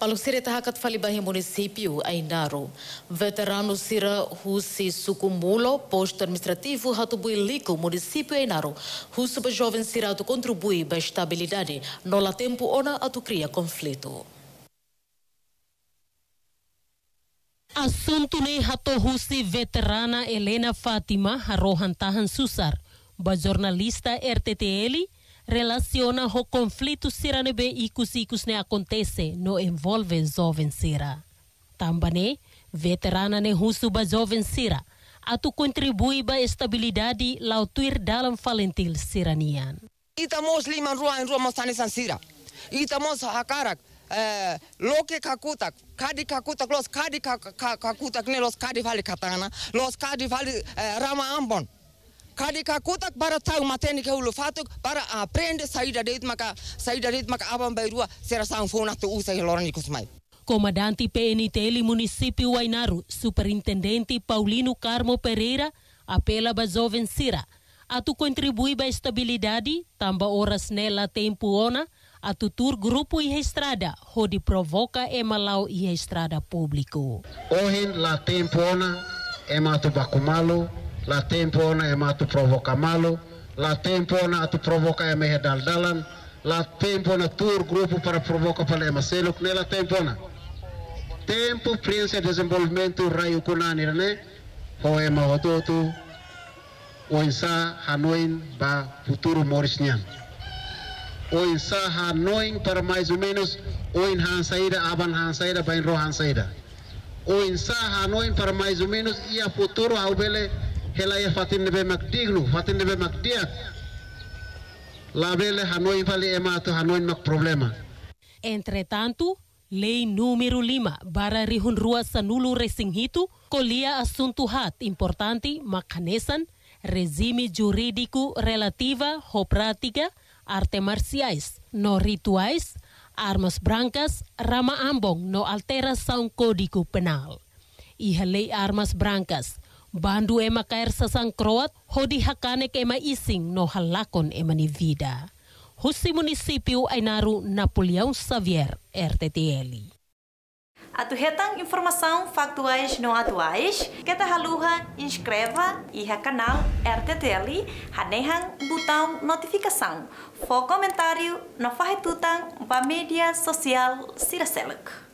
Palusireta Hakatfalibahi município Ainaro. Veterano Sira Husi Sucumulo, posto administrativo lico município Ainaro. Husuba jovem Sirato contribui para a estabilidade. Nola tempo ona atucria conflito. Assunto ne hato Husi veterana Helena Fátima Rohan Tahan Susar. Ba jornalista RTTL relaciona ho conflito sirane-be ikus cusicos ne acontece, no envolve jovem sira. Tambane, veterana ne husu ba zovensira sira, atu contribui ba estabilidade lautuir dalam falentil siranian. Ita musliman ruan rua mostani san sira. Ita mos hakarak, eh, loke kakutak, kadi kakutak, los kadi kakutak ne los kadi vali katana, los kadi vali eh, rama ambon. kadika kutak bara tau mateni ke ulu fatuk bara aprende ah, sair da deit maka sair da deit maka abam bairua sera sang fona tu usa lorani kusmai. Comandante PNTL Município Wainaru, Superintendente Paulino Carmo Pereira, apela para jovem sira A tu contribuir para a estabilidade, tamba horas nela tempo ona, a tu tur grupo e estrada, onde provoca emalau e estrada público. Hoje la tempo ona, ematu bacumalo La tempo ona e matu provoca malo, la tempo ona atu provoca e mehe daldalan, la tempo ona tur grupo para provoca palema seluk ne nela tempo ona. Tempo prince desenvolvimento raio kunani né? ho e o oinsa hanoin ba futuro morisnian. Oinsa hanoin para mais ou menos o han saída aban han ba bain ro han saída. Oinsa hanoin para mais ou menos ia futuro ao bele helaya fatinde be mak diglu fatinde be mak diak ya. labele hanoi vale emato hanoi mak problema entre tanto Lei número 5 para rihunrua sanulu resinghito colia assunto hat importanti makanesan regime jurídico relativa ho prática arte marciais no rituais armas brancas rama ambong no altera sa kodiku código penal. Ihalei armas brancas bandu ema kair sasang kroat hodi hakanek ema ising no halakon ema ni vida. Husi munisipiu Ainaru Napoleon Xavier, RTTL. Atuhetang informasaun faktuais no atuais, keta haluha inscreva iha kanal RTTL, hanehang butang notifikasaun. fo komentariu no farretutang, ba media sosial siraselak.